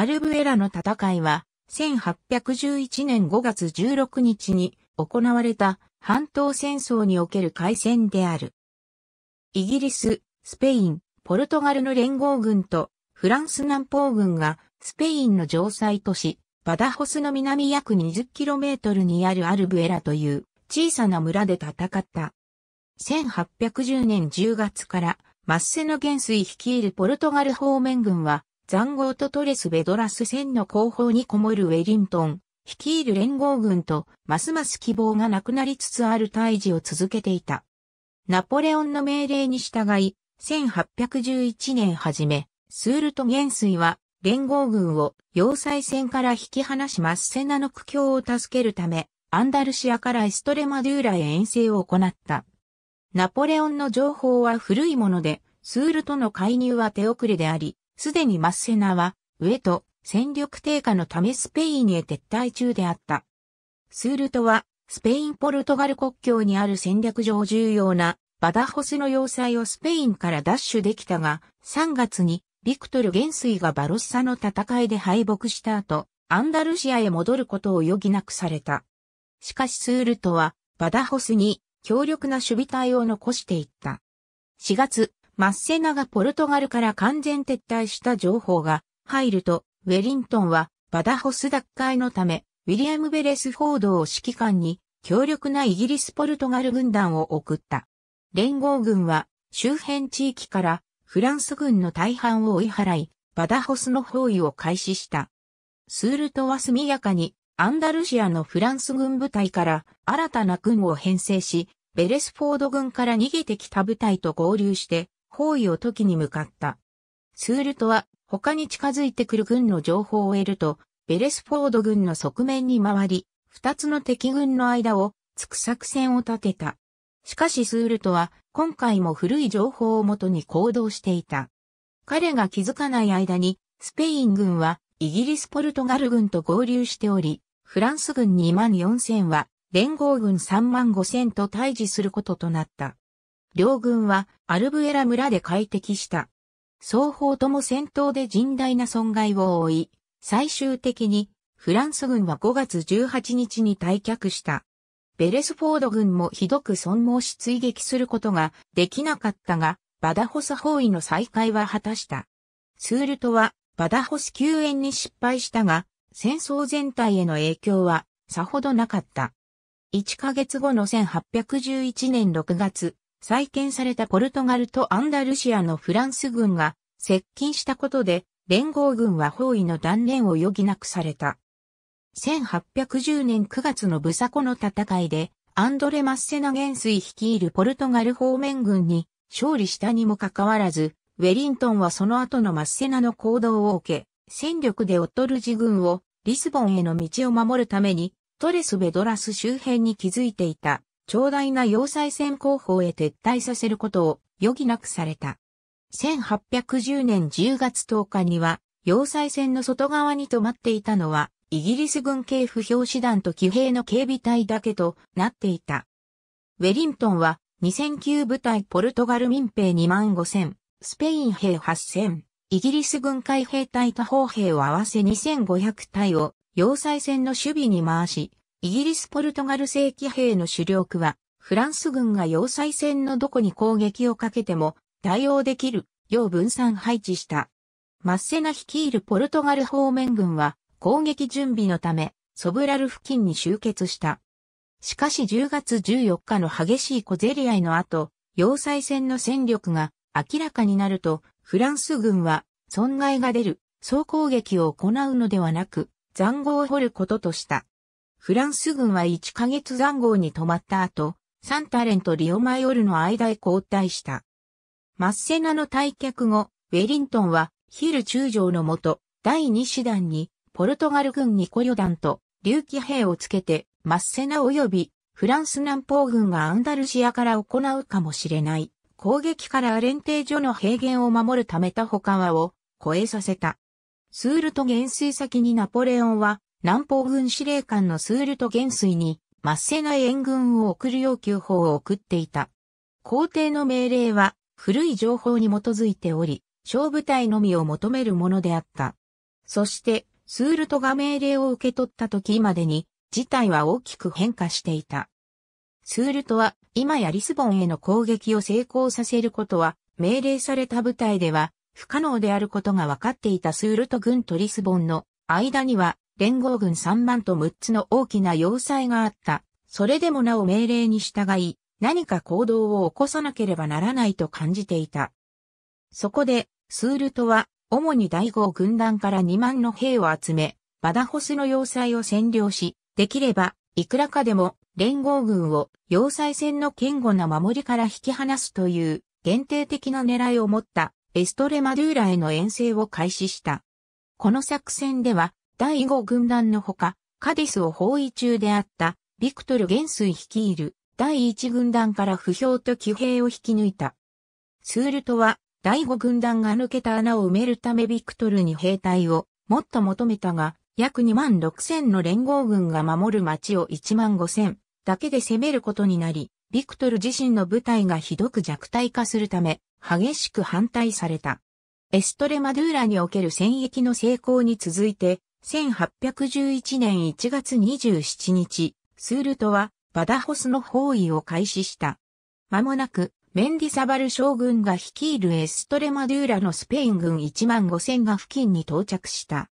アルブエラの戦いは、1811年5月16日に行われた半島戦争における海戦である。イギリス、スペイン、ポルトガルの連合軍とフランス南方軍がスペインの城塞都市、バダホスの南約 20km にあるアルブエラという小さな村で戦った。1810年10月からマッセの元帥率いるポルトガル方面軍は残豪とトレス・ベドラス戦の後方にこもるウェリントン、率いる連合軍と、ますます希望がなくなりつつある退治を続けていた。ナポレオンの命令に従い、1811年初め、スールと元帥は、連合軍を要塞戦から引き離しますセナの苦境を助けるため、アンダルシアからエストレマドゥーラへ遠征を行った。ナポレオンの情報は古いもので、スールとの介入は手遅れであり、すでにマッセナは、上と戦力低下のためスペインへ撤退中であった。スールトは、スペイン・ポルトガル国境にある戦略上重要なバダホスの要塞をスペインから奪取できたが、3月にビクトル元帥がバロッサの戦いで敗北した後、アンダルシアへ戻ることを余儀なくされた。しかしスールトは、バダホスに強力な守備隊を残していった。4月、マッセナがポルトガルから完全撤退した情報が入ると、ウェリントンはバダホス奪回のため、ウィリアム・ベレスフォードを指揮官に強力なイギリス・ポルトガル軍団を送った。連合軍は周辺地域からフランス軍の大半を追い払い、バダホスの包囲を開始した。スールトは速やかにアンダルシアのフランス軍部隊から新たな軍を編成し、ベレスフォード軍から逃げてきた部隊と合流して包囲を時に向かった。スールトは他に近づいてくる軍の情報を得ると、ベレスフォード軍の側面に回り、二つの敵軍の間を突く作戦を立てた。しかしスールトは今回も古い情報をもとに行動していた。彼が気づかない間に、スペイン軍はイギリス・ポルトガル軍と合流しており、フランス軍2万4000は連合軍3万5000と対峙することとなった。両軍はアルブエラ村で快適した。双方とも戦闘で甚大な損害を負い、最終的にフランス軍は5月18日に退却した。ベレスフォード軍もひどく損耗し追撃することができなかったが、バダホス包囲の再開は果たした。スールトはバダホス救援に失敗したが、戦争全体への影響はさほどなかった。1ヶ月後の1811年6月、再建されたポルトガルとアンダルシアのフランス軍が接近したことで、連合軍は包囲の断念を余儀なくされた。1810年9月のブサコの戦いで、アンドレ・マッセナ元帥率いるポルトガル方面軍に勝利したにもかかわらず、ウェリントンはその後のマッセナの行動を受け、戦力で劣る自軍をリスボンへの道を守るためにトレス・ベドラス周辺に築いていた長大な要塞戦候補へ撤退させることを余儀なくされた。1810年10月10日には、要塞戦の外側に止まっていたのは、イギリス軍系不評師団と騎兵の警備隊だけとなっていた。ウェリントンは2009部隊ポルトガル民兵2万5千、スペイン兵8千、イギリス軍海兵隊他砲兵を合わせ2500隊を要塞戦の守備に回し、イギリス・ポルトガル正規兵の主力は、フランス軍が要塞戦のどこに攻撃をかけても対応できるよう分散配置した。マッセナ率いるポルトガル方面軍は攻撃準備のためソブラル付近に集結した。しかし10月14日の激しい小競り合いの後、要塞戦の戦力が明らかになると、フランス軍は損害が出る総攻撃を行うのではなく、残壕を掘ることとした。フランス軍は1ヶ月残壕に止まった後、サンタレンとリオマヨルの間へ交代した。マッセナの退却後、ウェリントンはヒル中将のもと、第2師団に、ポルトガル軍にコョ団と、竜騎兵をつけて、マッセナ及び、フランス南方軍がアンダルシアから行うかもしれない。攻撃からアレンテージョの平原を守るためた他はを、越えさせた。スールと減衰先にナポレオンは、南方軍司令官のスールと元帥に、マッセナ援軍を送る要求法を送っていた。皇帝の命令は、古い情報に基づいており、小部隊のみを求めるものであった。そして、スールトが命令を受け取った時までに、事態は大きく変化していた。スールトは、今やリスボンへの攻撃を成功させることは、命令された部隊では、不可能であることが分かっていたスールト軍とリスボンの間には、連合軍3万と6つの大きな要塞があった。それでもなお命令に従い、何か行動を起こさなければならないと感じていた。そこで、スールトは、主に第5軍団から2万の兵を集め、バダホスの要塞を占領し、できれば、いくらかでも、連合軍を要塞戦の堅固な守りから引き離すという、限定的な狙いを持った、エストレマドゥーラへの遠征を開始した。この作戦では、第5軍団のほか、カディスを包囲中であった、ビクトル元帥率いる、第1軍団から不評と騎兵を引き抜いた。スールトは、第5軍団が抜けた穴を埋めるためビクトルに兵隊をもっと求めたが、約2万6千の連合軍が守る町を1万5千だけで攻めることになり、ビクトル自身の部隊がひどく弱体化するため、激しく反対された。エストレマドゥーラにおける戦役の成功に続いて、1811年1月27日、スールトはバダホスの包囲を開始した。間もなく、メンディサバル将軍が率いるエストレマドゥーラのスペイン軍1万5千が付近に到着した。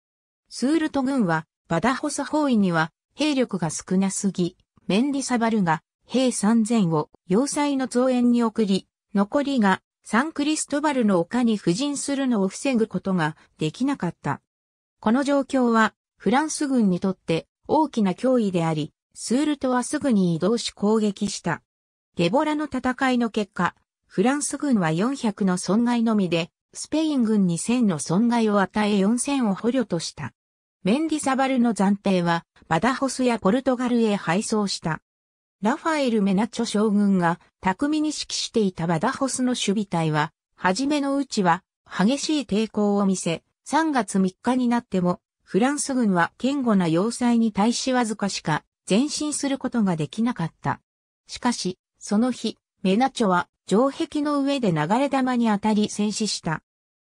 スールト軍は、バダホス包囲には兵力が少なすぎ、メンディサバルが兵3000を要塞の増援に送り、残りがサンクリストバルの丘に布陣するのを防ぐことができなかった。この状況はフランス軍にとって大きな脅威であり、スールトはすぐに移動し攻撃した。ゲボラの戦いの結果、フランス軍は400の損害のみで、スペイン軍に1000の損害を与え4000を捕虜とした。メンディサバルの暫定はバダホスやポルトガルへ配送した。ラファエル・メナチョ将軍が巧みに指揮していたバダホスの守備隊は、初めのうちは激しい抵抗を見せ、3月3日になっても、フランス軍は堅固な要塞に対しわずかしか前進することができなかった。しかし、その日、メナチョは城壁の上で流れ弾に当たり戦死した。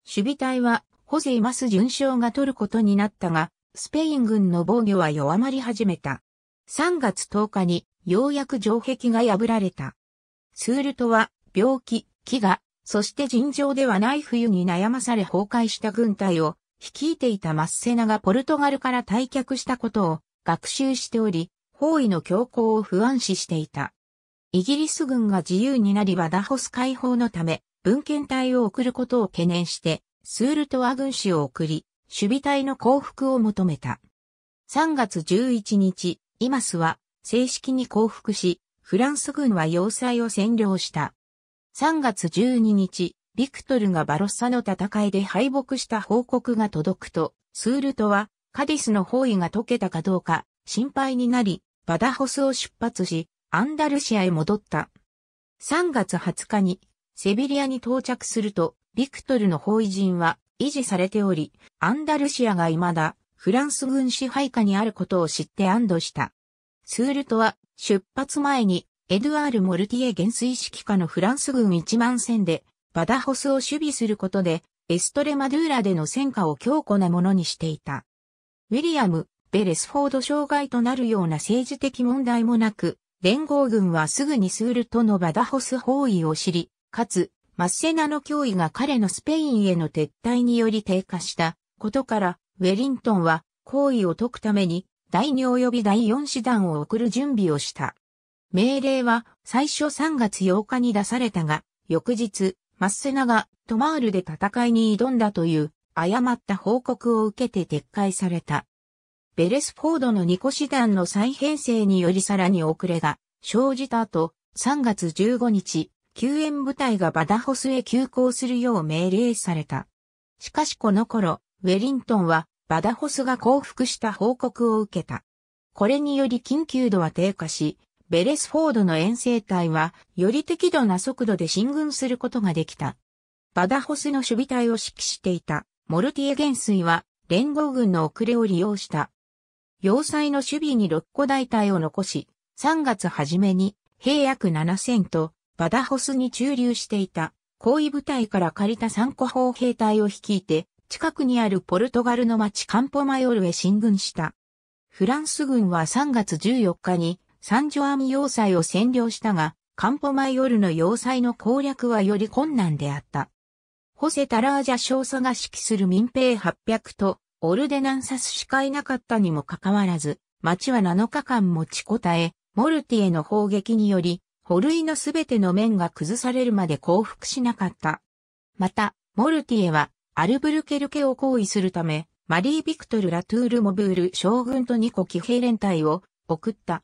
守備隊は、ホゼイマス巡将が取ることになったが、スペイン軍の防御は弱まり始めた。3月10日に、ようやく城壁が破られた。スールトは、病気、飢餓、そして尋常ではない冬に悩まされ崩壊した軍隊を率いていたマッセナがポルトガルから退却したことを学習しており、包囲の強行を不安視していた。イギリス軍が自由になりバダホス解放のため、文献隊を送ることを懸念して、スールトア軍師を送り、守備隊の降伏を求めた。3月11日、イマスは正式に降伏し、フランス軍は要塞を占領した。3月12日、ビクトルがバロッサの戦いで敗北した報告が届くと、スールトは、カディスの包囲が解けたかどうか、心配になり、バダホスを出発し、アンダルシアへ戻った。3月20日に、セビリアに到着すると、ビクトルの包囲陣は維持されており、アンダルシアが未だ、フランス軍支配下にあることを知って安堵した。スールトは、出発前に、エドゥアール・モルティエ元帥指揮下のフランス軍1万戦で、バダホスを守備することで、エストレマドゥーラでの戦果を強固なものにしていた。ウィリアム・ベレスフォード障害となるような政治的問題もなく、連合軍はすぐにスールとのバダホス包囲を知り、かつ、マッセナの脅威が彼のスペインへの撤退により低下したことから、ウェリントンは、行為を解くために、第2及び第4師団を送る準備をした。命令は最初3月8日に出されたが、翌日、マッセナがトマールで戦いに挑んだという誤った報告を受けて撤回された。ベレスフォードの2個師団の再編成によりさらに遅れが生じた後、3月15日、救援部隊がバダホスへ急行するよう命令された。しかしこの頃、ウェリントンはバダホスが降伏した報告を受けた。これにより緊急度は低下し、ベレスフォードの遠征隊は、より適度な速度で進軍することができた。バダホスの守備隊を指揮していた、モルティエ元帥は、連合軍の遅れを利用した。要塞の守備に六個大隊を残し、3月初めに、兵約7000と、バダホスに駐留していた、行為部隊から借りた三個砲兵隊を率いて、近くにあるポルトガルの町カンポマヨルへ進軍した。フランス軍は3月14日にサンジョアミ要塞を占領したが、カンポマイオルの要塞の攻略はより困難であった。ホセ・タラージャ少佐が指揮する民兵800とオルデナンサスしかいなかったにもかかわらず、町は7日間持ちこたえ、モルティへの砲撃により、ホルイのすべての面が崩されるまで降伏しなかった。また、モルティエは、アルブルケルケを行為するため、マリー・ビクトル・ラトゥール・モブール将軍と2個騎兵連隊を送った。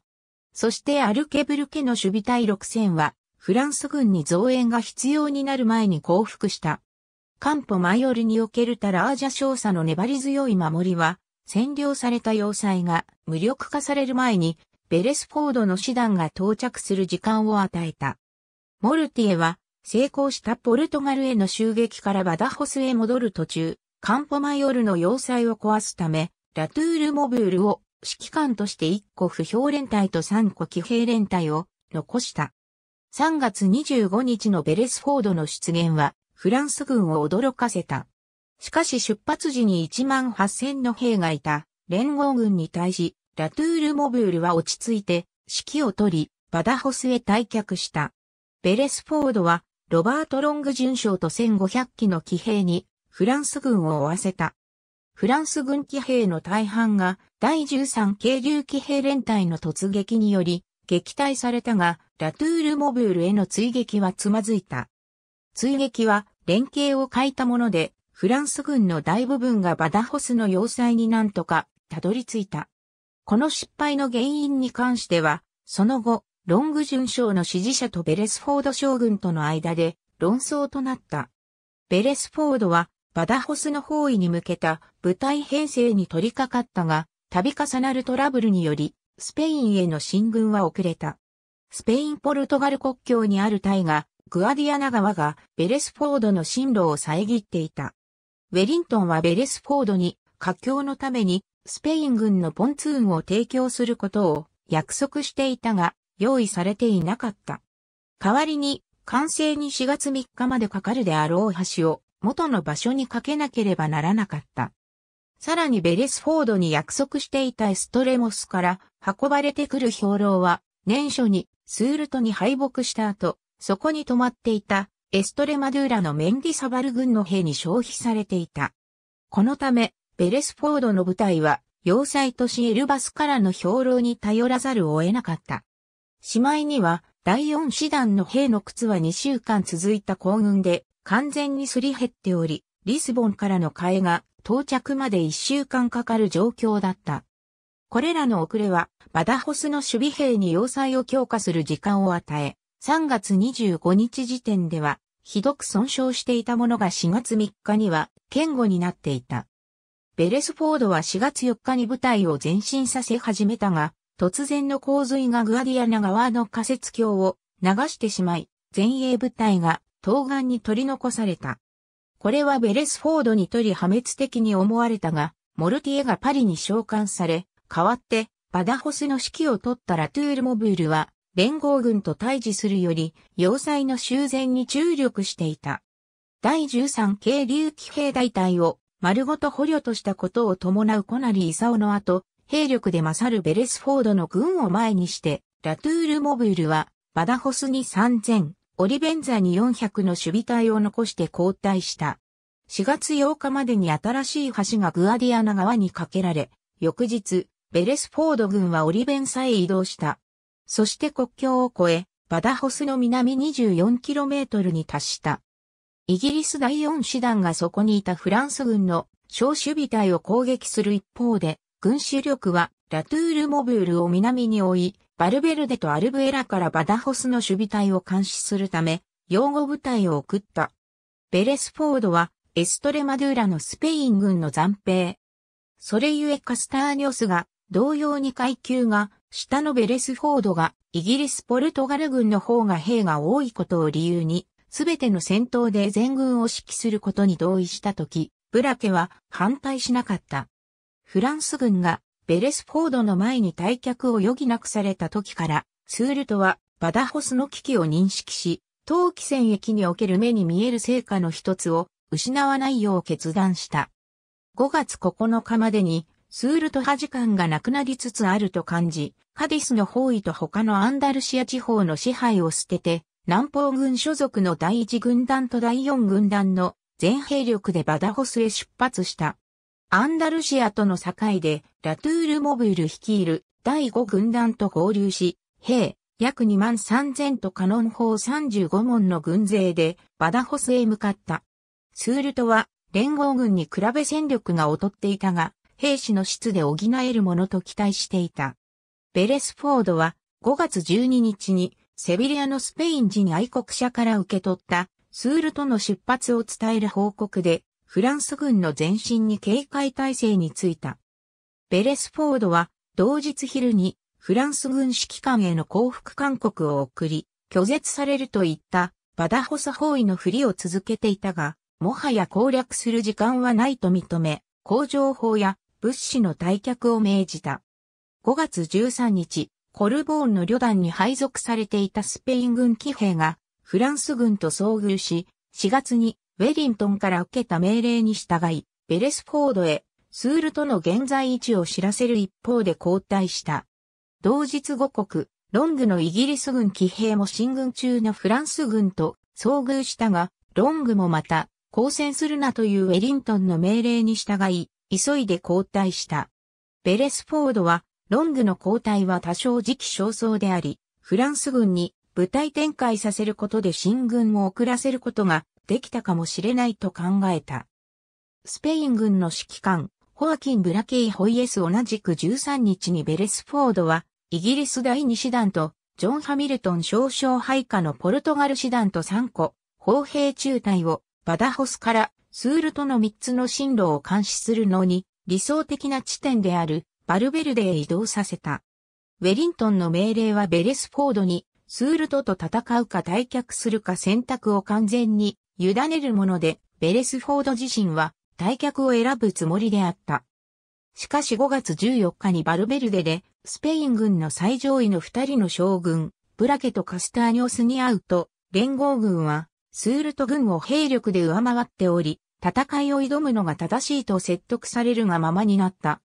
そしてアルケブルケの守備隊6戦は、フランス軍に増援が必要になる前に降伏した。カンポマヨルにおけるタラージャ少佐の粘り強い守りは、占領された要塞が無力化される前に、ベレスフォードの師団が到着する時間を与えた。モルティエは、成功したポルトガルへの襲撃からバダホスへ戻る途中、カンポマヨルの要塞を壊すため、ラトゥールモブールを指揮官として1個不評連隊と3個騎兵連隊を残した。3月25日のベレスフォードの出現は、フランス軍を驚かせた。しかし出発時に1万8000の兵がいた連合軍に対し、ラトゥール・モブールは落ち着いて指揮を取り、バダホスへ退却した。ベレスフォードは、ロバート・ロング巡将と1500機の騎兵に、フランス軍を追わせた。フランス軍騎兵の大半が第13軽流騎兵連隊の突撃により撃退されたが、ラトゥールモブールへの追撃はつまずいた。追撃は連携を欠いたもので、フランス軍の大部分がバダホスの要塞になんとかたどり着いた。この失敗の原因に関しては、その後、ロング巡将の支持者とベレスフォード将軍との間で論争となった。ベレスフォードはバダホスの包囲に向けた部隊編成に取り掛かったが、度重なるトラブルにより、スペインへの進軍は遅れた。スペイン・ポルトガル国境にあるタイが、グアディアナ川がベレスフォードの進路を遮っていた。ウェリントンはベレスフォードに、華境のために、スペイン軍のポンツーンを提供することを約束していたが、用意されていなかった。代わりに、完成に4月3日までかかるであろう橋を元の場所にかけなければならなかった。さらにベレスフォードに約束していたエストレモスから運ばれてくる兵糧は、年初にスールトに敗北した後、そこに泊まっていたエストレマドゥーラのメンディサバル軍の兵に消費されていた。このため、ベレスフォードの部隊は、要塞都市エルバスからの兵糧に頼らざるを得なかった。しまいには、第四師団の兵の靴は2週間続いた行軍で、完全にすり減っており、リスボンからの替えが到着まで1週間かかる状況だった。これらの遅れは、バダホスの守備兵に要塞を強化する時間を与え、3月25日時点では、ひどく損傷していたものが4月3日には、堅固になっていた。ベレスフォードは4月4日に部隊を前進させ始めたが、突然の洪水がグアディアナ側の仮設橋を流してしまい、前衛部隊が東岸に取り残された。これはベレスフォードにとり破滅的に思われたが、モルティエがパリに召喚され、代わってバダホスの指揮を取ったラトゥールモブールは、連合軍と対峙するより、要塞の修繕に注力していた。第13系竜騎兵大隊を丸ごと捕虜としたことを伴うコナリ・イサオの後、兵力で勝るベレスフォードの軍を前にして、ラトゥール・モブールは、バダホスに3000、オリベンザに400の守備隊を残して交代した。4月8日までに新しい橋がグアディアナ川に架けられ、翌日、ベレスフォード軍はオリベンサへ移動した。そして国境を越え、バダホスの南 24km に達した。イギリス第4師団がそこにいたフランス軍の小守備隊を攻撃する一方で、軍主力はラトゥールモブールを南に追い、バルベルデとアルブエラからバダホスの守備隊を監視するため、擁護部隊を送った。ベレスフォードは、エストレマドゥーラのスペイン軍の暫兵。それゆえカスターニョスが、同様に階級が、下のベレスフォードが、イギリス・ポルトガル軍の方が兵が多いことを理由に、すべての戦闘で全軍を指揮することに同意したとき、ブラケは反対しなかった。フランス軍がベレスフォードの前に退却を余儀なくされた時から、スールトはバダホスの危機を認識し、陶器戦役における目に見える成果の一つを失わないよう決断した。5月9日までに、スールト派時間がなくなりつつあると感じ、カディスの包囲と他のアンダルシア地方の支配を捨てて、南方軍所属の第1軍団と第4軍団の全兵力でバダホスへ出発した。アンダルシアとの境でラトゥール・モブール率いる第5軍団と合流し、兵、約2万3000とカノン砲35門の軍勢でバダホスへ向かった。スールトは連合軍に比べ戦力が劣っていたが、兵士の質で補えるものと期待していた。ベレスフォードは5月12日にセビリアのスペイン人愛国者から受け取ったスールトの出発を伝える報告でフランス軍の前進に警戒態勢についた。ベレスフォードは同日昼にフランス軍指揮官への降伏勧告を送り、拒絶されるといったバダホサ包囲のふりを続けていたが、もはや攻略する時間はないと認め、工場法や物資の退却を命じた。5月13日、コルボーンの旅団に配属されていたスペイン軍騎兵がフランス軍と遭遇し、4月にウェリントンから受けた命令に従い、ベレスフォードへスールとの現在位置を知らせる一方で交代した。同日五国、ロングのイギリス軍騎兵も進軍中のフランス軍と遭遇したが、ロングもまた、交戦するなというウェリントンの命令に従い、急いで交代した。ベレスフォードは、ロングの交代は多少時期尚早であり、フランス軍に部隊展開させることで進軍を遅らせることができたかもしれないと考えた。スペイン軍の指揮官、ホアキン・ブラケイ・ホイエス同じく13日にベレスフォードは、イギリス第2師団と、ジョン・ハミルトン少将配下のポルトガル師団と3個、砲兵中隊を、バダホスからスールとの3つの進路を監視するのに、理想的な地点である、バルベルデへ移動させた。ウェリントンの命令はベレスフォードに、スールトと戦うか退却するか選択を完全に委ねるもので、ベレスフォード自身は退却を選ぶつもりであった。しかし5月14日にバルベルデで、スペイン軍の最上位の2人の将軍、ブラケとカスターニョスに会うと、連合軍は、スールト軍を兵力で上回っており、戦いを挑むのが正しいと説得されるがままになった。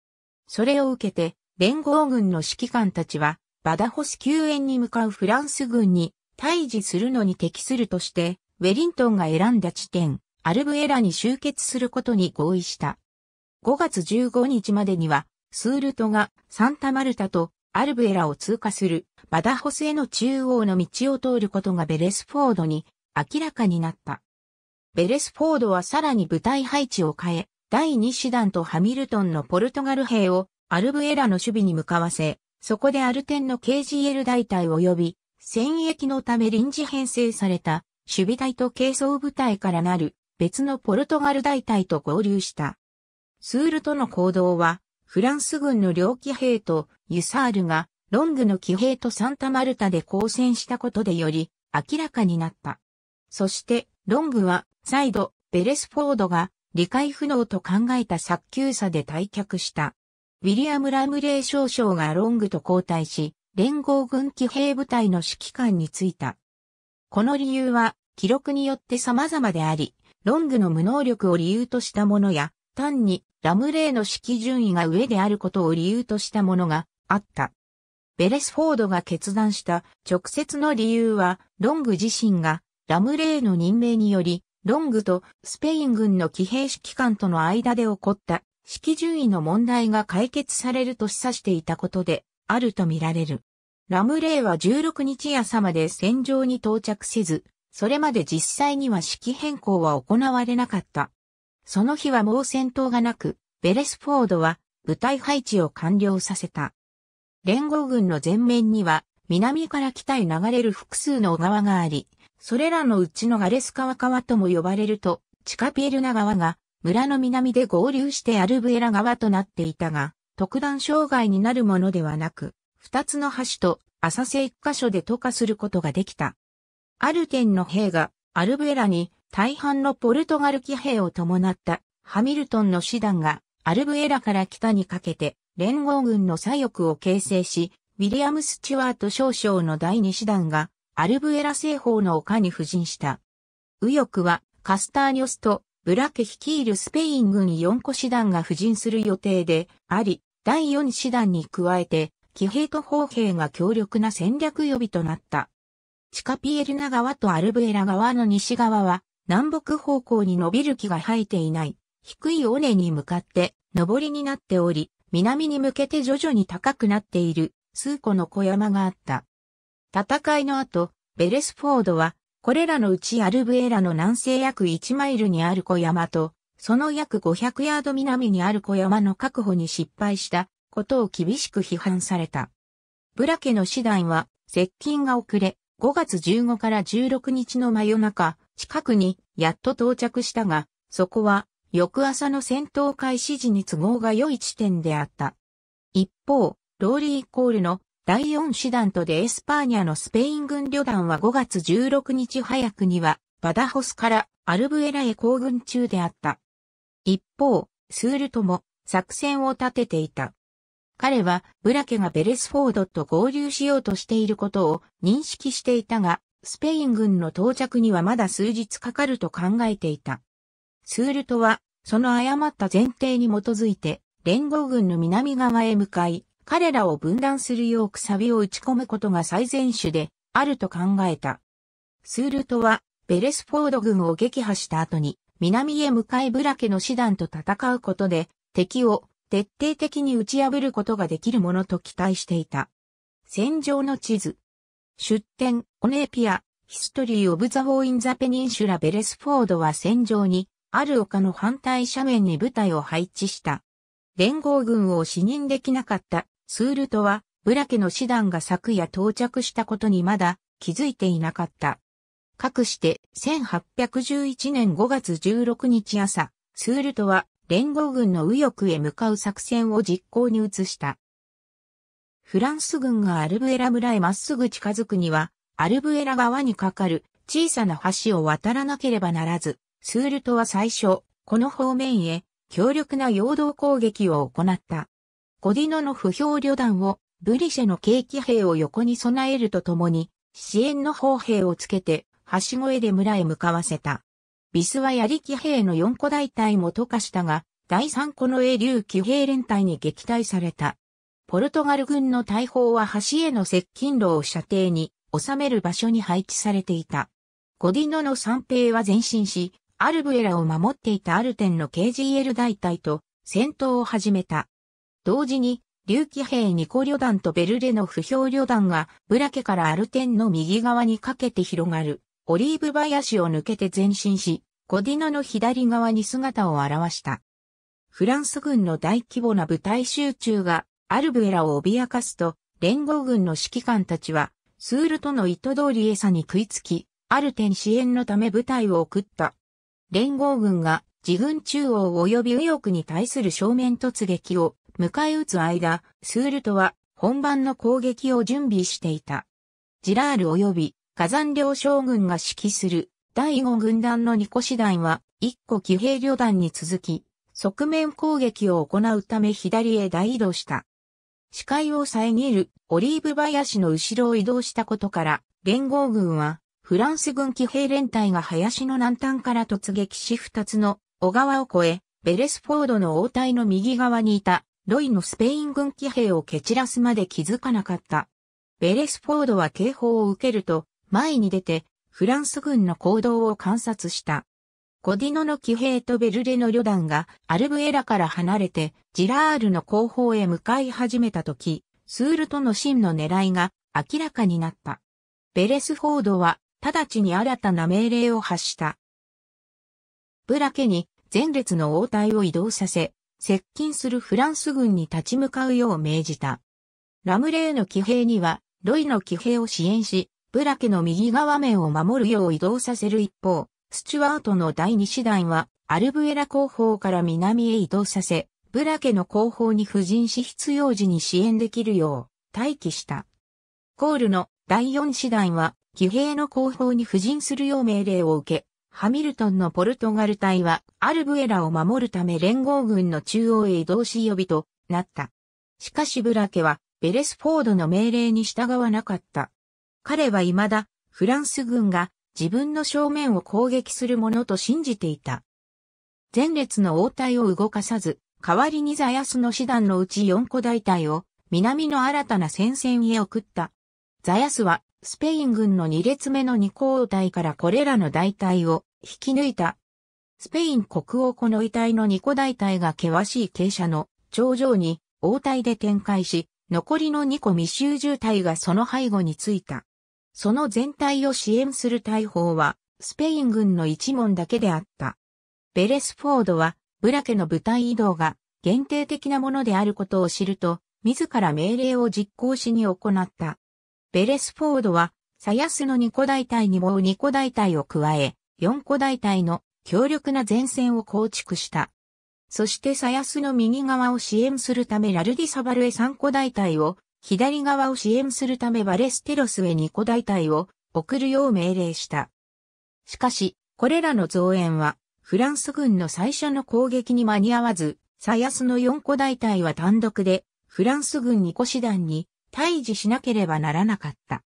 それを受けて、連合軍の指揮官たちは、バダホス救援に向かうフランス軍に対峙するのに適するとして、ウェリントンが選んだ地点、アルブエラに集結することに合意した。5月15日までには、スールトがサンタマルタとアルブエラを通過するバダホスへの中央の道を通ることがベレスフォードに明らかになった。ベレスフォードはさらに部隊配置を変え、第2師団とハミルトンのポルトガル兵をアルブエラの守備に向かわせ、そこでアルテンの KGL 大隊及び、戦役のため臨時編成された守備隊と軽装部隊からなる別のポルトガル大隊と合流した。スールとの行動は、フランス軍の両騎兵とユサールがロングの騎兵とサンタマルタで交戦したことでより明らかになった。そしてロングは再度ベレスフォードが理解不能と考えた早急さで退却した。ウィリアム・ラムレー少将がロングと交代し、連合軍騎兵部隊の指揮官に就いた。この理由は記録によって様々であり、ロングの無能力を理由としたものや、単にラムレーの指揮順位が上であることを理由としたものがあった。ベレスフォードが決断した直接の理由は、ロング自身がラムレーの任命により、ロングとスペイン軍の騎兵指揮官との間で起こった指揮順位の問題が解決されると示唆していたことであるとみられる。ラムレーは16日朝まで戦場に到着せず、それまで実際には式変更は行われなかった。その日はもう戦闘がなく、ベレスフォードは部隊配置を完了させた。連合軍の前面には南から北へ流れる複数の小川があり、それらのうちのガレス川川とも呼ばれると、チカピエルナ川が村の南で合流してアルブエラ川となっていたが、特段障害になるものではなく、二つの橋と浅瀬一箇所で渡過することができた。アルテンの兵がアルブエラに大半のポルトガル騎兵を伴ったハミルトンの師団がアルブエラから北にかけて連合軍の左翼を形成し、ウィリアム・スチュワート少将の第二師団がアルブエラ西方の丘に布陣した。右翼はカスターニョスとブラケ率いるスペイン軍4個師団が布陣する予定であり、第4師団に加えて、騎兵と砲兵が強力な戦略予備となった。地下ピエルナ川とアルブエラ川の西側は、南北方向に伸びる木が生えていない、低い尾根に向かって、上りになっており、南に向けて徐々に高くなっている、数個の小山があった。戦いの後、ベレスフォードは、これらのうちアルブエラの南西約1マイルにある小山と、その約500ヤード南にある小山の確保に失敗したことを厳しく批判された。ブラケの師団は接近が遅れ、5月15から16日の真夜中、近くにやっと到着したが、そこは翌朝の戦闘開始時に都合が良い地点であった。一方、ローリーイコールの第4師団とでエスパーニャのスペイン軍旅団は5月16日早くにはバダホスからアルブエラへ行軍中であった。一方、スールとも作戦を立てていた。彼はブラケがベレスフォードと合流しようとしていることを認識していたが、スペイン軍の到着にはまだ数日かかると考えていた。スールトは、その誤った前提に基づいて、連合軍の南側へ向かい、彼らを分断するようくさびを打ち込むことが最善手で、あると考えた。スールトは、ベレスフォード軍を撃破した後に、南へ向かいブラケの師団と戦うことで、敵を徹底的に打ち破ることができるものと期待していた。戦場の地図。出典、オネーピア、ヒストリー・オブ・ザ・ホォー・イン・ザ・ペニンシュラ・ベレスフォードは戦場に、ある丘の反対斜面に部隊を配置した。連合軍を視認できなかったスールトは、ブラケの師団が昨夜到着したことにまだ気づいていなかった。かくして、1811年5月16日朝、スールトは連合軍の右翼へ向かう作戦を実行に移した。フランス軍がアルブエラ村へまっすぐ近づくには、アルブエラ側に架かる小さな橋を渡らなければならず、スールトは最初、この方面へ強力な陽動攻撃を行った。ゴディノの不評旅団を、ブリシェの軽気兵を横に備えるとともに、支援の砲兵をつけて、橋越えで村へ向かわせた。ビスはリ騎兵の4個大隊も渡かしたが、第3個の英竜騎兵連隊に撃退された。ポルトガル軍の大砲は橋への接近路を射程に収める場所に配置されていた。ゴディノの三兵は前進し、アルブエラを守っていたアルテンの KGL 大隊と戦闘を始めた。同時に、竜騎兵ニコ旅団とベルレの不評旅団がブラケからアルテンの右側にかけて広がる。オリーブ林を抜けて前進し、ゴディナの左側に姿を現した。フランス軍の大規模な部隊集中がアルブエラを脅かすと、連合軍の指揮官たちは、スールとの意図通り餌に食いつき、アルテン支援のため部隊を送った。連合軍が自軍中央及び右翼に対する正面突撃を迎え撃つ間、スールとは本番の攻撃を準備していた。ジラール及び火山領将軍が指揮する第5軍団の2個師団は1個騎兵旅団に続き、側面攻撃を行うため左へ大移動した。視界を遮るオリーブ林の後ろを移動したことから、連合軍はフランス軍騎兵連隊が林の南端から突撃し2つの小川を越え、ベレスフォードの応対の右側にいたロイのスペイン軍騎兵を蹴散らすまで気づかなかった。ベレスフォードは警報を受けると前に出て、フランス軍の行動を観察した。コディノの騎兵とベルレの旅団がアルブエラから離れてジラールの後方へ向かい始めた時、スールとの真の狙いが明らかになった。ベレスフォードは直ちに新たな命令を発した。ブラケに前列の応対を移動させ、接近するフランス軍に立ち向かうよう命じた。ラムレーの騎兵にはロイの騎兵を支援し、ブラケの右側面を守るよう移動させる一方、スチュワートの第2師団は、アルブエラ後方から南へ移動させ、ブラケの後方に布陣し必要時に支援できるよう、待機した。コールの第4師団は、騎兵の後方に布陣するよう命令を受け、ハミルトンのポルトガル隊は、アルブエラを守るため連合軍の中央へ移動し予備となった。しかしブラケは、ベレスフォードの命令に従わなかった。彼は未だフランス軍が自分の正面を攻撃するものと信じていた。前列の応対を動かさず、代わりにザヤスの師団のうち4個大隊を南の新たな戦線へ送った。ザヤスはスペイン軍の2列目の2交代からこれらの大隊を引き抜いた。スペイン国王この遺体の2個大隊が険しい傾斜の頂上に応対で展開し、残りの2個未収渋隊がその背後についた。その全体を支援する大砲は、スペイン軍の一門だけであった。ベレスフォードは、ブラケの部隊移動が限定的なものであることを知ると、自ら命令を実行しに行った。ベレスフォードは、サヤスの2個大隊にもう2個大隊を加え、4個大隊の強力な前線を構築した。そしてサヤスの右側を支援するためラルディサバルへ3個大隊を左側を支援するためバレステロスへ2個大隊を送るよう命令した。しかし、これらの増援は、フランス軍の最初の攻撃に間に合わず、最安の4個大隊は単独で、フランス軍2個師団に対峙しなければならなかった。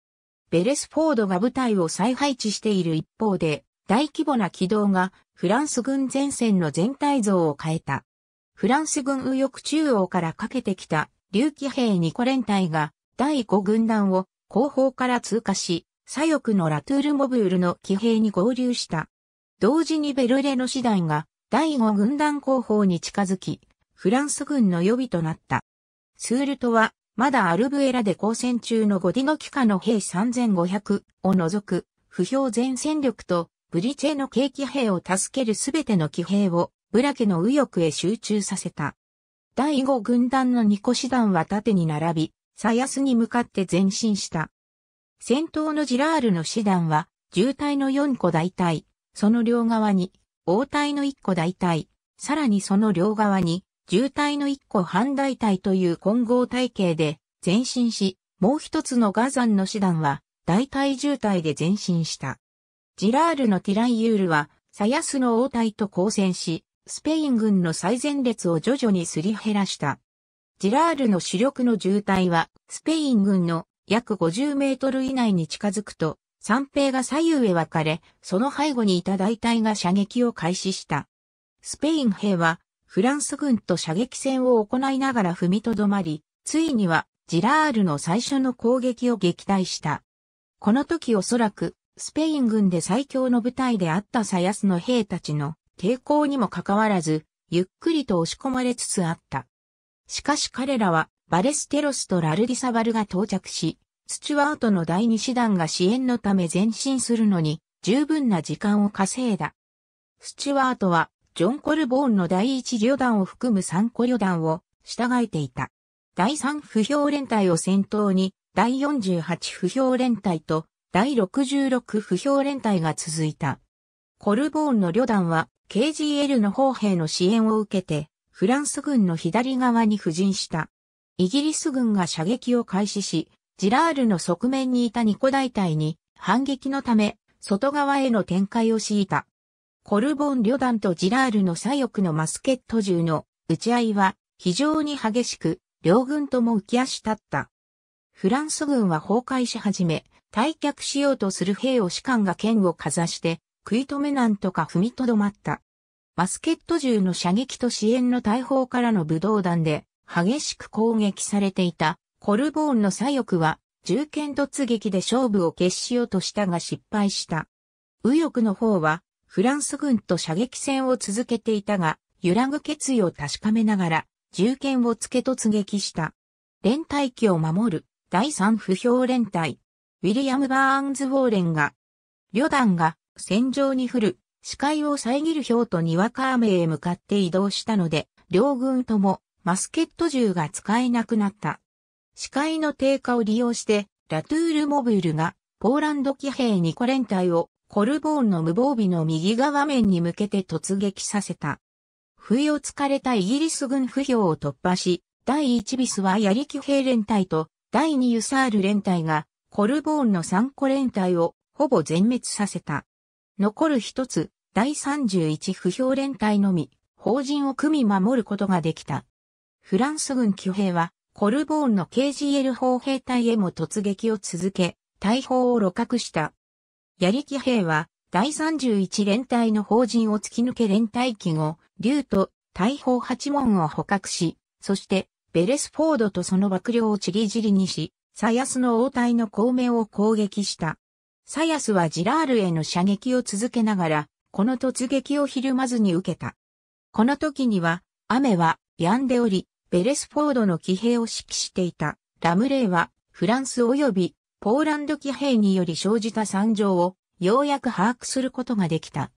ベレスフォードが部隊を再配置している一方で、大規模な軌道がフランス軍前線の全体像を変えた。フランス軍右翼中央からかけてきた竜騎兵ニコ連隊が第5軍団を後方から通過し、左翼のラトゥールモブールの騎兵に合流した。同時にベルレの師団が第5軍団後方に近づき、フランス軍の予備となった。スールトは、まだアルブエラで交戦中のゴディノキカの兵3500を除く、不評全戦力とブリチェの軽騎兵を助けるすべての騎兵をブラケの右翼へ集中させた。第5軍団の2個師団は縦に並び、鞘スに向かって前進した。先頭のジラールの師団は、渋滞の4個大隊、その両側に、応隊の1個大隊、さらにその両側に、渋滞の1個半大隊という混合体系で前進し、もう一つのガザンの師団は、大隊渋滞で前進した。ジラールのティライユールは、サヤスの応隊と交戦し、スペイン軍の最前列を徐々にすり減らした。ジラールの主力の渋滞は、スペイン軍の約50メートル以内に近づくと、三兵が左右へ分かれ、その背後にいた大隊が射撃を開始した。スペイン兵は、フランス軍と射撃戦を行いながら踏みとどまり、ついには、ジラールの最初の攻撃を撃退した。この時おそらく、スペイン軍で最強の部隊であったサヤスの兵たちの抵抗にもかかわらず、ゆっくりと押し込まれつつあった。しかし彼らは、バレステロスとラルディサバルが到着し、スチュワートの第二師団が支援のため前進するのに、十分な時間を稼いだ。スチュワートは、ジョン・コルボーンの第一旅団を含む三個旅団を従えていた。第三不評連隊を先頭に、第48不評連隊と第66不評連隊が続いた。コルボーンの旅団は KGL の砲兵の支援を受けて、フランス軍の左側に布陣した。イギリス軍が射撃を開始し、ジラールの側面にいたニコ大隊に反撃のため、外側への展開を敷いた。コルボン旅団とジラールの左翼のマスケット銃の打ち合いは非常に激しく、両軍とも浮き足立った。フランス軍は崩壊し始め、退却しようとする兵を士官が剣をかざして、食い止めなんとか踏みとどまった。バスケット銃の射撃と支援の大砲からの武道弾で激しく攻撃されていたコルボーンの左翼は銃剣突撃で勝負を決しようとしたが失敗した。右翼の方はフランス軍と射撃戦を続けていたが揺らぐ決意を確かめながら銃剣をつけ突撃した。連隊機を守る第三不評連隊。ウィリアム・バーンズ・ウォーレンが、旅団が戦場に降る、視界を遮る氷とにわか雨へ向かって移動したので、両軍ともマスケット銃が使えなくなった。視界の低下を利用して、ラトゥール・モブルがポーランド騎兵ニコ連隊をコルボーンの無防備の右側面に向けて突撃させた。不意をつかれたイギリス軍不評を突破し、第1ビスは槍騎兵連隊と第2ユサール連隊がコルボーンの3個連隊をほぼ全滅させた。残る一つ、第31不評連隊のみ、法人を組み守ることができた。フランス軍騎兵は、コルボーンの KGL 砲兵隊へも突撃を続け、大砲を露獲した。槍騎兵は、第31連隊の法人を突き抜け連隊機後、竜と大砲8門を捕獲し、そして、ベレスフォードとその幕僚をちりじりにし、サヤスの応対の孔明を攻撃した。サヤスはジラールへの射撃を続けながら、この突撃をひるまずに受けた。この時には、雨は止んでおり、ベレスフォードの騎兵を指揮していたラムレイは、フランス及びポーランド騎兵により生じた惨状を、ようやく把握することができた。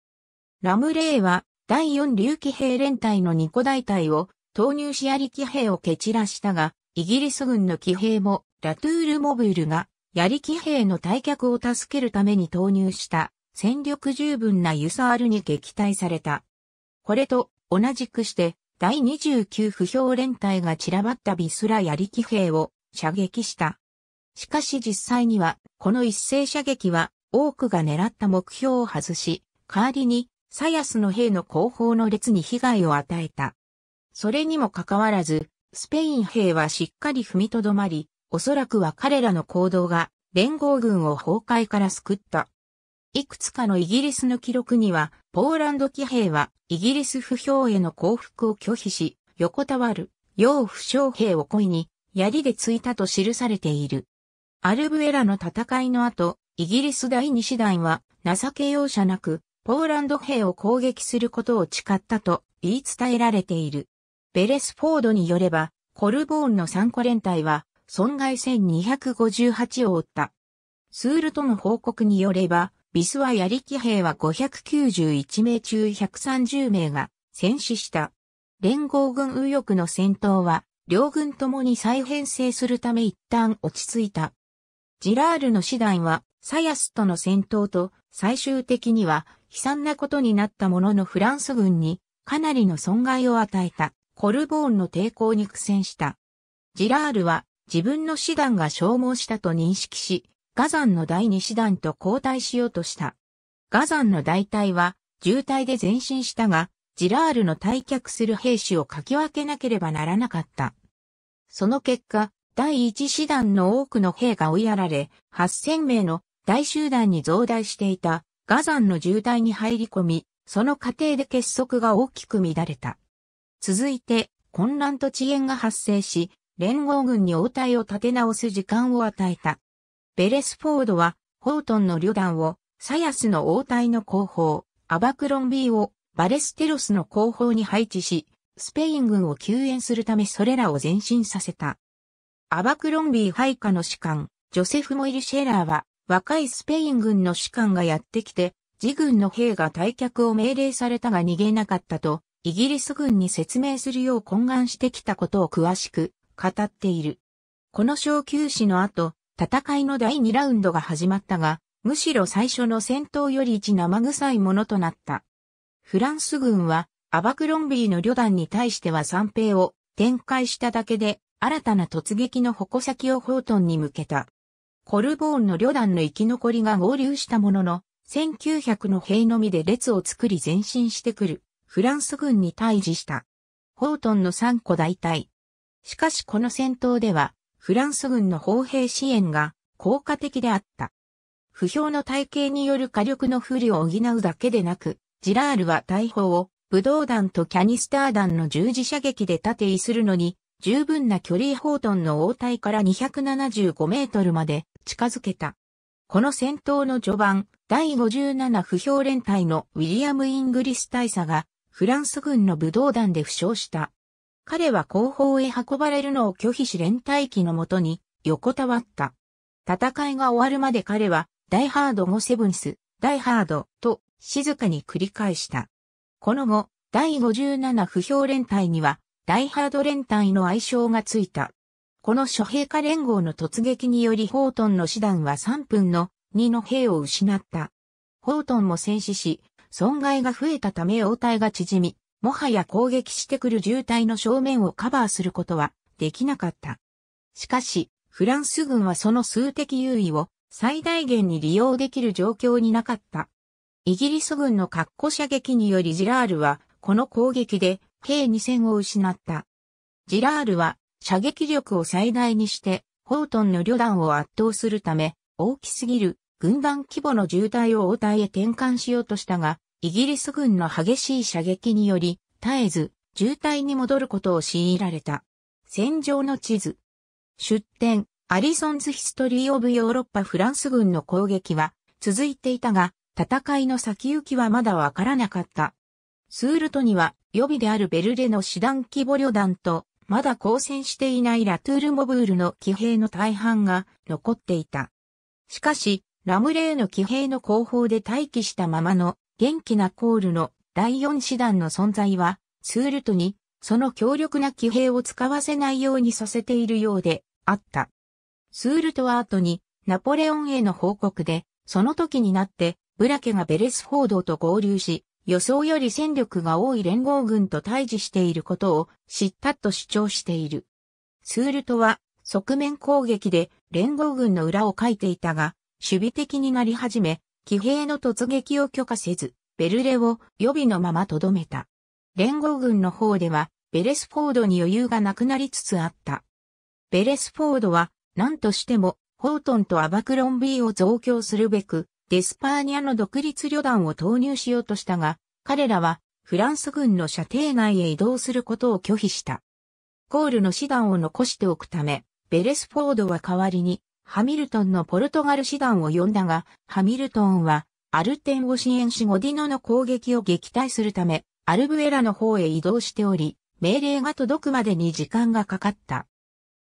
ラムレイは、第四竜騎兵連隊のニ個大隊を投入しあり騎兵を蹴散らしたが、イギリス軍の騎兵もラトゥールモブールがり騎兵の退却を助けるために投入した戦力十分なユサールに撃退された。これと同じくして第29不評連隊が散らばったビスラり騎兵を射撃した。しかし実際にはこの一斉射撃は多くが狙った目標を外し、代わりにサヤスの兵の後方の列に被害を与えた。それにもかかわらず、スペイン兵はしっかり踏みとどまり、おそらくは彼らの行動が連合軍を崩壊から救った。いくつかのイギリスの記録には、ポーランド騎兵はイギリス不評への降伏を拒否し、横たわる、洋不将兵を恋に、槍で突いたと記されている。アルブエラの戦いの後、イギリス第二師団は、情け容赦なく、ポーランド兵を攻撃することを誓ったと言い伝えられている。ベレスフォードによれば、コルボーンの参個連隊は、損害1258を負った。スールとの報告によれば、ビスワやキ兵は591名中130名が戦死した。連合軍右翼の戦闘は、両軍ともに再編成するため一旦落ち着いた。ジラールの師団は、サヤスとの戦闘と、最終的には悲惨なことになったもののフランス軍に、かなりの損害を与えた、コルボーンの抵抗に苦戦した。ジラールは、自分の師団が消耗したと認識し、ガザンの第二師団と交代しようとした。ガザンの大隊は渋滞で前進したが、ジラールの退却する兵士をかき分けなければならなかった。その結果、第一師団の多くの兵が追いやられ、8000名の大集団に増大していたガザンの渋滞に入り込み、その過程で結束が大きく乱れた。続いて、混乱と遅延が発生し、連合軍に応対を立て直す時間を与えた。ベレスフォードは、ホートンの旅団を、サヤスの応対の後方、アバクロンビーを、バレステロスの後方に配置し、スペイン軍を救援するためそれらを前進させた。アバクロンビー配下の士官、ジョセフ・モイル・シェラーは、若いスペイン軍の士官がやってきて、自軍の兵が退却を命令されたが逃げなかったと、イギリス軍に説明するよう懇願してきたことを詳しく語っている。この小休止の後、戦いの第2ラウンドが始まったが、むしろ最初の戦闘より一生臭いものとなった。フランス軍は、アバクロンビーの旅団に対しては三兵を展開しただけで、新たな突撃の矛先をホートンに向けた。コルボーンの旅団の生き残りが合流したものの、1900の兵のみで列を作り前進してくる、フランス軍に対峙した。ホートンの3個大隊、しかしこの戦闘では、フランス軍の砲兵支援が効果的であった。不評の体系による火力の不利を補うだけでなく、ジラールは大砲を武道弾とキャニスター弾の十字射撃で盾位するのに、十分な距離砲トンの応対から275メートルまで近づけた。この戦闘の序盤、第57不評連隊のウィリアム・イングリス大佐が、フランス軍の武道弾で負傷した。彼は後方へ運ばれるのを拒否し連帯機のもとに横たわった。戦いが終わるまで彼は、ダイハード5セブンス、ダイハードと静かに繰り返した。この後、第57不評連隊には、ダイハード連隊の愛称がついた。この諸兵科連合の突撃によりホートンの師団は3分の2の兵を失った。ホートンも戦死し、損害が増えたため応対が縮み、もはや攻撃してくる渋滞の正面をカバーすることはできなかった。しかし、フランス軍はその数的優位を最大限に利用できる状況になかった。イギリス軍の格好射撃によりジラールはこの攻撃で計2戦を失った。ジラールは射撃力を最大にしてホートンの旅団を圧倒するため大きすぎる軍団規模の渋滞を応対へ転換しようとしたがイギリス軍の激しい射撃により、絶えず、渋滞に戻ることを強いられた。戦場の地図。出典、アリソンズ・ヒストリー・オブ・ヨーロッパ・フランス軍の攻撃は続いていたが、戦いの先行きはまだわからなかった。スールトには予備であるベルレの師団規模旅団と、まだ交戦していないラトゥール・モブールの騎兵の大半が残っていた。しかし、ラムレーの騎兵の後方で待機したままの元気なコールの第四師団の存在は、ツールトに、その強力な騎兵を使わせないようにさせているようで、あった。ツールトは後に、ナポレオンへの報告で、その時になって、ブラケがベレス報道と合流し、予想より戦力が多い連合軍と対峙していることを知ったと主張している。ツールトは側面攻撃で連合軍の裏をかいていたが、守備的になり始め、騎兵の突撃を許可せず、ベルレを予備のまま留めた。連合軍の方では、ベレスフォードに余裕がなくなりつつあった。ベレスフォードは、何としても、ホートンとアバクロンビーを増強するべく、デスパーニャの独立旅団を投入しようとしたが、彼らは、フランス軍の射程内へ移動することを拒否した。コールの手段を残しておくため、ベレスフォードは代わりに、ハミルトンのポルトガル師団を呼んだが、ハミルトンは、アルテンを支援しゴディノの攻撃を撃退するため、アルブエラの方へ移動しており、命令が届くまでに時間がかかった。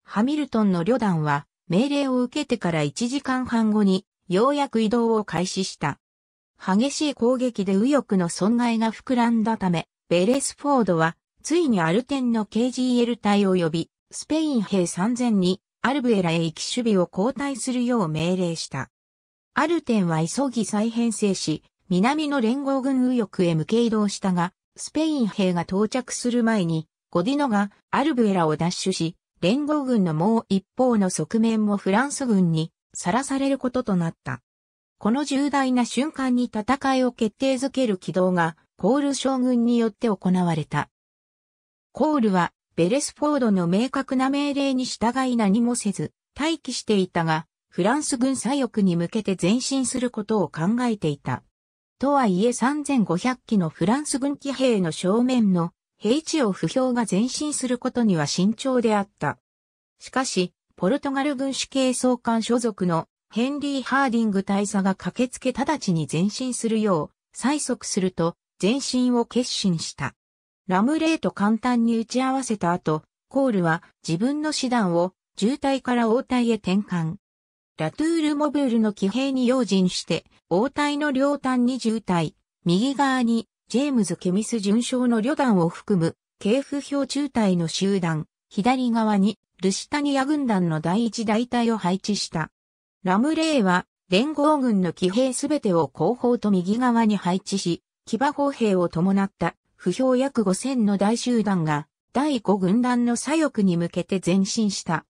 ハミルトンの旅団は、命令を受けてから1時間半後に、ようやく移動を開始した。激しい攻撃で右翼の損害が膨らんだため、ベレスフォードは、ついにアルテンの KGL 隊を呼び、スペイン兵3000にアルブエラへ行き守備を交代するよう命令した。アルテンは急ぎ再編成し、南の連合軍右翼へ向け移動したが、スペイン兵が到着する前に、ゴディノがアルブエラを奪取し、連合軍のもう一方の側面もフランス軍にさらされることとなった。この重大な瞬間に戦いを決定づける軌道が、コール将軍によって行われた。コールはベレスフォードの明確な命令に従い何もせず、待機していたが、フランス軍左翼に向けて前進することを考えていた。とはいえ3500機のフランス軍機兵の正面の平地を不評が前進することには慎重であった。しかし、ポルトガル軍主系総監所属のヘンリー・ハーディング大佐が駆けつけ直ちに前進するよう催促すると前進を決心した。ラムレーと簡単に打ち合わせた後、コールは自分の手段を渋滞から応対へ転換。ラトゥール・モブールの騎兵に用心して、応対の両端に渋滞、右側にジェームズ・ケミス巡将の旅団を含む、系譜表中隊の集団、左側にルシタニア軍団の第一大隊を配置した。ラムレーは連合軍の騎兵すべてを後方と右側に配置し、騎馬砲兵を伴った不評約5000の大集団が、第5軍団の左翼に向けて前進した。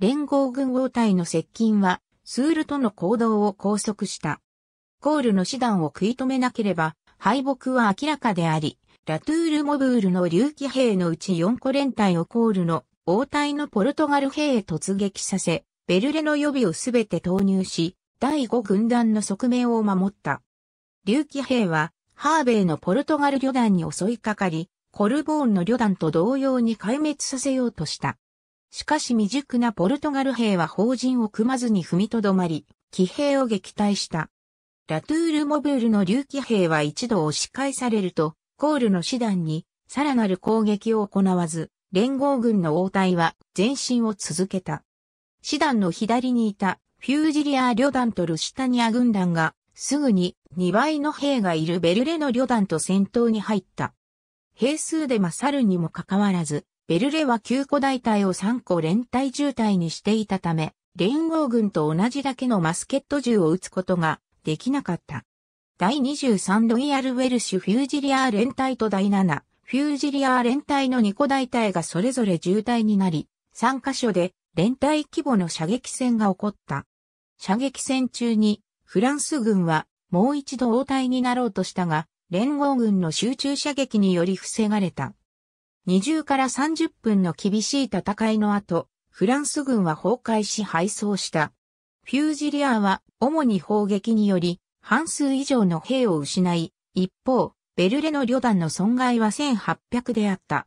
連合軍王隊の接近は、スールとの行動を拘束した。コールの手段を食い止めなければ、敗北は明らかであり、ラトゥール・モブールの竜起兵のうち4個連隊をコールの王隊のポルトガル兵へ突撃させ、ベルレの予備をすべて投入し、第5軍団の側面を守った。竜起兵はハーベイのポルトガル旅団に襲いかかり、コルボーンの旅団と同様に壊滅させようとした。しかし未熟なポルトガル兵は法人を組まずに踏みとどまり、騎兵を撃退した。ラトゥール・モブールの竜騎兵は一度押し返されると、コールの師団に、さらなる攻撃を行わず、連合軍の応対は前進を続けた。師団の左にいたフュージリア旅団とルシタニア軍団が、すぐに2倍の兵がいるベルレの旅団と戦闘に入った。兵数で勝るにもかかわらず、ベルレは9個大隊を3個連隊渋滞にしていたため、連合軍と同じだけのマスケット銃を撃つことができなかった。第23ロイヤルウェルシュフュージリアー連隊と第7フュージリアー連隊の2個大隊がそれぞれ渋滞になり、3カ所で連隊規模の射撃戦が起こった。射撃戦中にフランス軍はもう一度応対になろうとしたが、連合軍の集中射撃により防がれた。20から30分の厳しい戦いの後、フランス軍は崩壊し敗走した。フュージリアは主に砲撃により半数以上の兵を失い、一方、ベルレの旅団の損害は1800であった。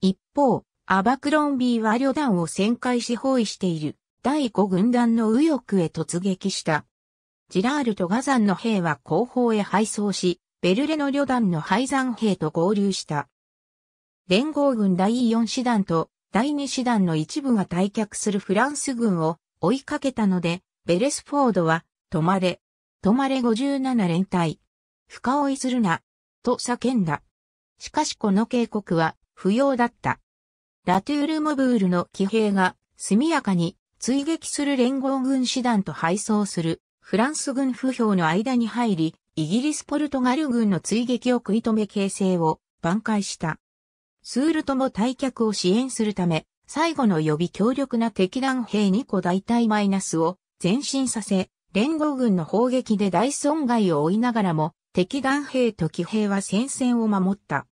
一方、アバクロンビーは旅団を旋回し包囲している第5軍団の右翼へ突撃した。ジラールとガザンの兵は後方へ敗走し、ベルレの旅団の敗残兵と合流した。連合軍第4師団と第2師団の一部が退却するフランス軍を追いかけたので、ベレスフォードは、止まれ、止まれ57連隊、深追いするな、と叫んだ。しかしこの警告は不要だった。ラトゥール・モブールの騎兵が速やかに追撃する連合軍師団と敗走する。フランス軍不評の間に入り、イギリス・ポルトガル軍の追撃を食い止め形勢を挽回した。スールとも退却を支援するため、最後の予備強力な敵弾兵2個大隊マイナスを前進させ、連合軍の砲撃で大損害を負いながらも、敵弾兵と騎兵は戦線を守った。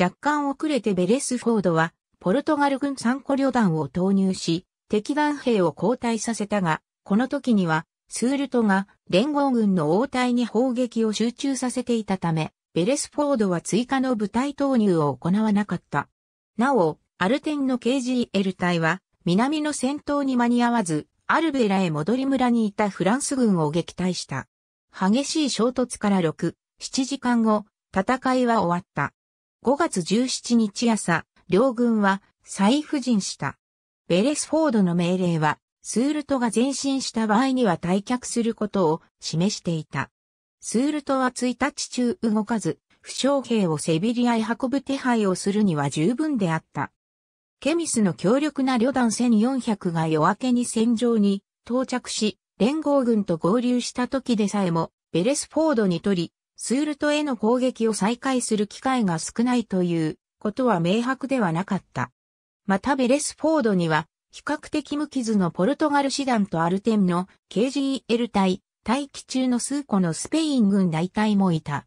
若干遅れてベレスフォードは、ポルトガル軍3個旅団を投入し、敵弾兵を交代させたが、この時にはスールトが連合軍の応対に砲撃を集中させていたため、ベレスフォードは追加の部隊投入を行わなかった。なお、アルテンの KGL 隊は、南の戦闘に間に合わず、アルベラへ戻り村にいたフランス軍を撃退した。激しい衝突から6、7時間後、戦いは終わった。5月17日朝、両軍は再布陣した。ベレスフォードの命令はスールトが前進した場合には退却することを示していた。スールトは1日中動かず、負傷兵をセビリアへ運ぶ手配をするには十分であった。ケミスの強力な旅団1400が夜明けに戦場に到着し、連合軍と合流した時でさえも、ベレスフォードにとり、スールトへの攻撃を再開する機会が少ないということは明白ではなかった。またベレスフォードには比較的無傷のポルトガル師団とアルテンの KGL 隊、待機中の数個のスペイン軍大隊もいた。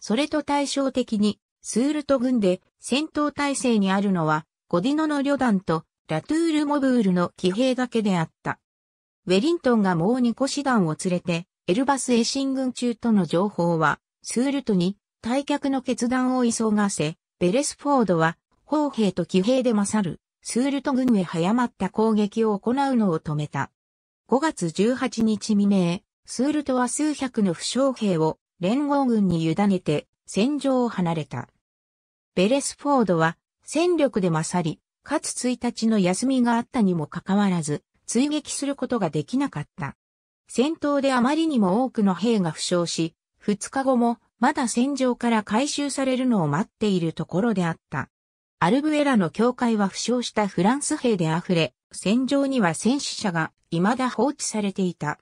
それと対照的に、スールト軍で戦闘態勢にあるのは、ゴディノの旅団とラトゥール・モブールの騎兵だけであった。ウェリントンがもう2個師団を連れて、エルバスへ進軍中との情報は、スールトに退却の決断を急がせ、ベレスフォードは、砲兵と騎兵で勝る。スールト軍へ早まった攻撃を行うのを止めた。5月18日未明、スールトは数百の負傷兵を連合軍に委ねて戦場を離れた。ベレスフォードは戦力で勝り、かつ1日の休みがあったにもかかわらず、追撃することができなかった。戦闘であまりにも多くの兵が負傷し、2日後もまだ戦場から回収されるのを待っているところであった。アルブエラの教会は負傷したフランス兵で溢れ、戦場には戦死者が未だ放置されていた。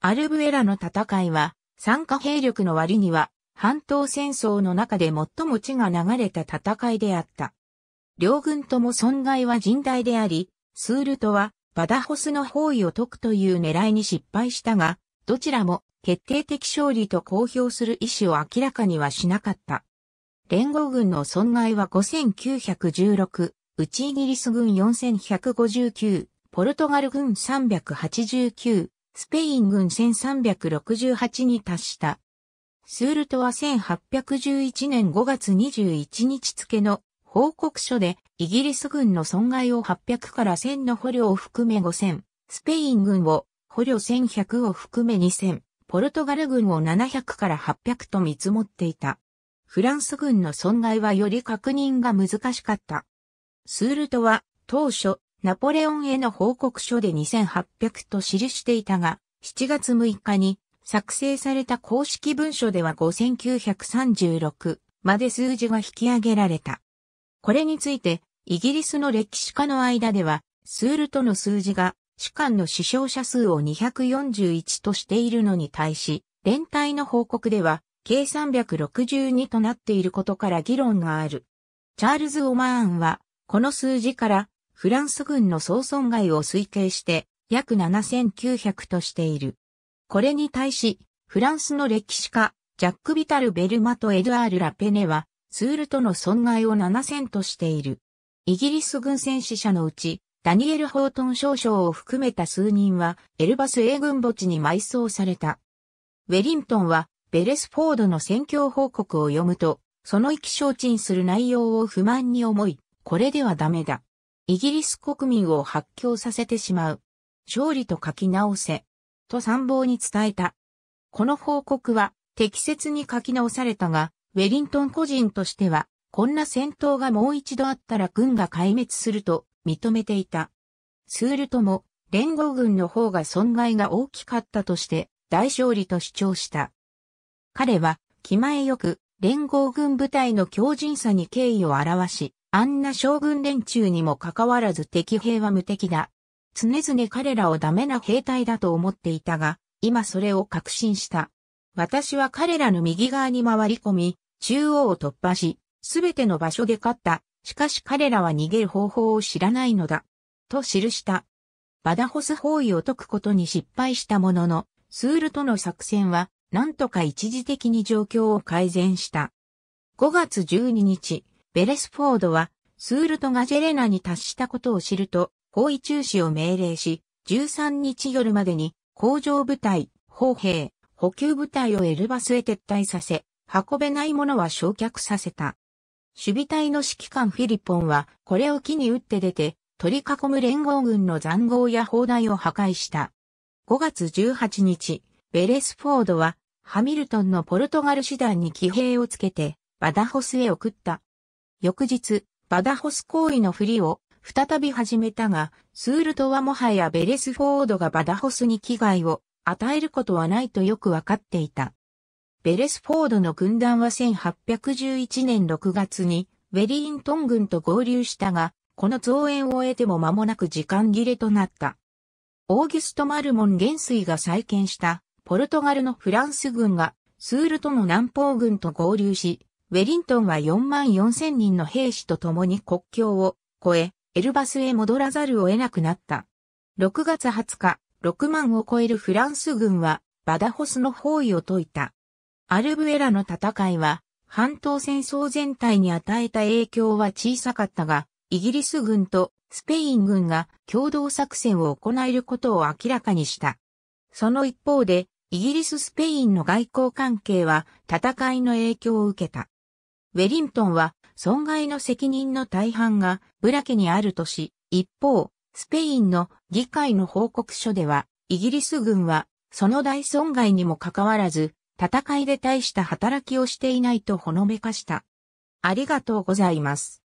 アルブエラの戦いは、参加兵力の割には、半島戦争の中で最も血が流れた戦いであった。両軍とも損害は甚大であり、スールトはバダホスの包囲を解くという狙いに失敗したが、どちらも決定的勝利と公表する意思を明らかにはしなかった。連合軍の損害は5916、うちイギリス軍4159、ポルトガル軍389、スペイン軍1368に達した。スールトは1811年5月21日付の報告書でイギリス軍の損害を800から1000の捕虜を含め5000、スペイン軍を捕虜1100を含め2000、ポルトガル軍を700から800と見積もっていた。フランス軍の損害はより確認が難しかった。スールトは当初ナポレオンへの報告書で2800と記していたが、7月6日に作成された公式文書では5936まで数字が引き上げられた。これについて、イギリスの歴史家の間では、スールとの数字が、士官の死傷者数を241としているのに対し、連帯の報告では、計362となっていることから議論がある。チャールズ・オマーンは、この数字からフランス軍の総損害を推計して約7900としている。これに対し、フランスの歴史家、ジャック・ビタル・ベルマとエドアール・ラペネは、ツールとの損害を7000としている。イギリス軍戦死者のうち、ダニエル・ホートン少将を含めた数人は、エルバス英軍墓地に埋葬された。ウェリントンは、ベレスフォードの選挙報告を読むと、その意気消沈する内容を不満に思い、これではダメだ。イギリス国民を発狂させてしまう。勝利と書き直せ。と参謀に伝えた。この報告は適切に書き直されたが、ウェリントン個人としては、こんな戦闘がもう一度あったら軍が壊滅すると認めていた。ツールとも、連合軍の方が損害が大きかったとして、大勝利と主張した。彼は気前よく連合軍部隊の強靭さに敬意を表し、あんな将軍連中にもかかわらず敵兵は無敵だ。常々彼らをダメな兵隊だと思っていたが、今それを確信した。私は彼らの右側に回り込み、中央を突破し、すべての場所で勝った。しかし彼らは逃げる方法を知らないのだ。と記した。バダホス包囲を解くことに失敗したものの、スールとの作戦はなんとか一時的に状況を改善した。5月12日、ベレスフォードは、スールとガジェレナに達したことを知ると、行為中止を命令し、13日夜までに、工場部隊、砲兵、補給部隊をエルバスへ撤退させ、運べないものは焼却させた。守備隊の指揮官フィリポンは、これを機に打って出て、取り囲む連合軍の残壕や砲台を破壊した。5月18日、ベレスフォードは、ハミルトンのポルトガル師団に騎兵をつけて、バダホスへ送った。翌日、バダホス行為のふりを再び始めたが、スールトはもはやベレスフォードがバダホスに危害を与えることはないとよくわかっていた。ベレスフォードの軍団は1811年6月にウェリーントン軍と合流したが、この増援を終えても間もなく時間切れとなった。オーギュスト・マルモン元帥が再建したポルトガルのフランス軍がスールとの南方軍と合流し、ウェリントンは4万4千人の兵士と共に国境を越え、エルバスへ戻らざるを得なくなった。6月20日、6万を超えるフランス軍はバダホスの包囲を解いた。アルブエラの戦いは、半島戦争全体に与えた影響は小さかったが、イギリス軍とスペイン軍が共同作戦を行えることを明らかにした。その一方で、イギリス・スペインの外交関係は戦いの影響を受けた。ウェリントンは損害の責任の大半がブラケにあるとし、一方、スペインの議会の報告書では、イギリス軍はその大損害にもかかわらず、戦いで大した働きをしていないとほのめかした。ありがとうございます。